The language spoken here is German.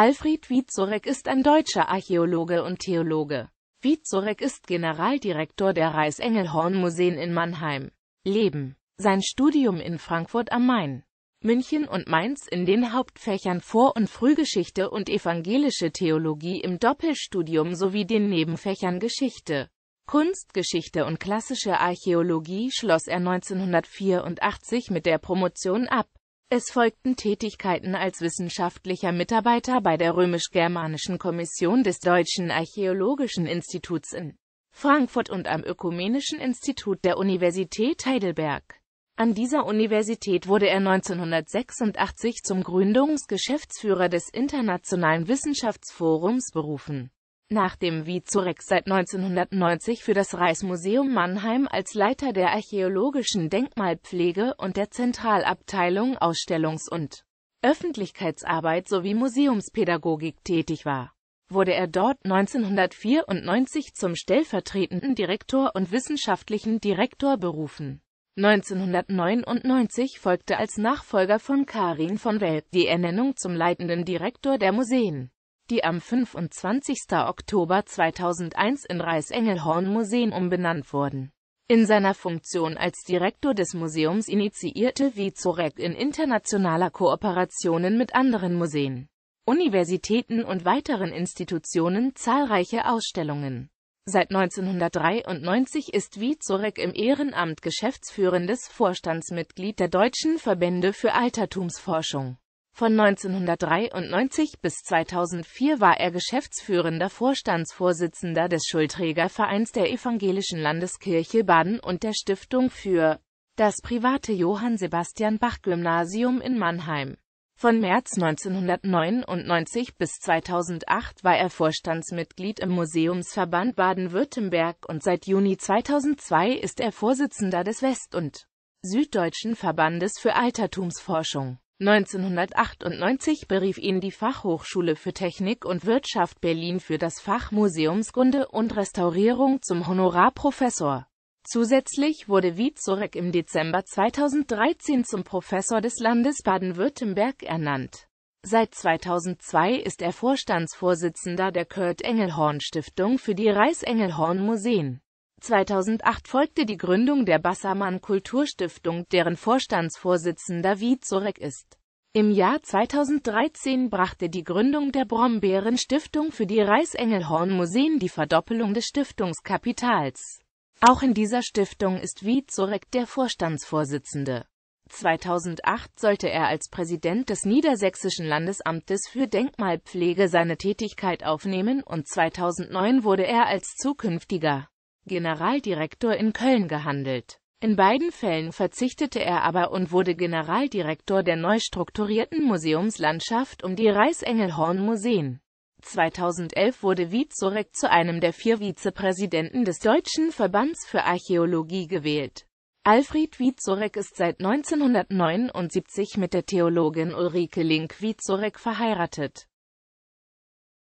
Alfred Wieczorek ist ein deutscher Archäologe und Theologe. Wieczorek ist Generaldirektor der Reichsengelhorn-Museen in Mannheim. Leben. Sein Studium in Frankfurt am Main, München und Mainz in den Hauptfächern Vor- und Frühgeschichte und evangelische Theologie im Doppelstudium sowie den Nebenfächern Geschichte, Kunstgeschichte und klassische Archäologie schloss er 1984 mit der Promotion ab. Es folgten Tätigkeiten als wissenschaftlicher Mitarbeiter bei der römisch-germanischen Kommission des Deutschen Archäologischen Instituts in Frankfurt und am Ökumenischen Institut der Universität Heidelberg. An dieser Universität wurde er 1986 zum Gründungsgeschäftsführer des Internationalen Wissenschaftsforums berufen. Nachdem Vizorek seit 1990 für das Reichsmuseum Mannheim als Leiter der archäologischen Denkmalpflege und der Zentralabteilung Ausstellungs- und Öffentlichkeitsarbeit sowie Museumspädagogik tätig war, wurde er dort 1994 zum stellvertretenden Direktor und wissenschaftlichen Direktor berufen. 1999 folgte als Nachfolger von Karin von Welp die Ernennung zum leitenden Direktor der Museen die am 25. Oktober 2001 in Reichsengelhorn Museen umbenannt wurden. In seiner Funktion als Direktor des Museums initiierte Vizorek in internationaler Kooperationen mit anderen Museen, Universitäten und weiteren Institutionen zahlreiche Ausstellungen. Seit 1993 ist Vizorek im Ehrenamt geschäftsführendes Vorstandsmitglied der Deutschen Verbände für Altertumsforschung. Von 1993 bis 2004 war er geschäftsführender Vorstandsvorsitzender des Schulträgervereins der Evangelischen Landeskirche Baden und der Stiftung für das private Johann Sebastian Bach Gymnasium in Mannheim. Von März 1999 bis 2008 war er Vorstandsmitglied im Museumsverband Baden-Württemberg und seit Juni 2002 ist er Vorsitzender des West- und Süddeutschen Verbandes für Altertumsforschung. 1998 berief ihn die Fachhochschule für Technik und Wirtschaft Berlin für das Fach Museumskunde und Restaurierung zum Honorarprofessor. Zusätzlich wurde Wieczorek im Dezember 2013 zum Professor des Landes Baden-Württemberg ernannt. Seit 2002 ist er Vorstandsvorsitzender der Kurt-Engelhorn-Stiftung für die reichs museen 2008 folgte die Gründung der Bassermann Kulturstiftung, deren Vorstandsvorsitzender Wied Zurek ist. Im Jahr 2013 brachte die Gründung der Brombeeren Stiftung für die Reichsengelhorn Museen die Verdoppelung des Stiftungskapitals. Auch in dieser Stiftung ist Wied Zurek der Vorstandsvorsitzende. 2008 sollte er als Präsident des Niedersächsischen Landesamtes für Denkmalpflege seine Tätigkeit aufnehmen und 2009 wurde er als zukünftiger Generaldirektor in Köln gehandelt. In beiden Fällen verzichtete er aber und wurde Generaldirektor der neu strukturierten Museumslandschaft um die Reichsengelhorn-Museen. 2011 wurde Wiezorek zu einem der vier Vizepräsidenten des Deutschen Verbands für Archäologie gewählt. Alfred Wiezorek ist seit 1979 mit der Theologin Ulrike Link-Wiezorek verheiratet